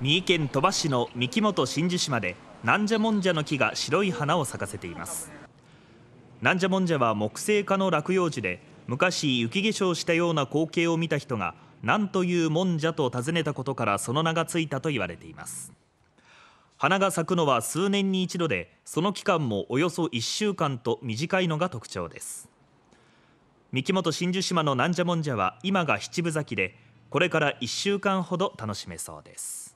三重県鳥羽市の三木本真珠島でなんじゃもんじゃの木が白い花を咲かせていますなんじゃもんじゃは木製化の落葉樹で昔雪化粧したような光景を見た人が何というもんじゃと尋ねたことからその名がついたと言われています花が咲くのは数年に一度でその期間もおよそ1週間と短いのが特徴です三木本真珠島のなんじゃもんじゃは今が七分咲きでこれから1週間ほど楽しめそうです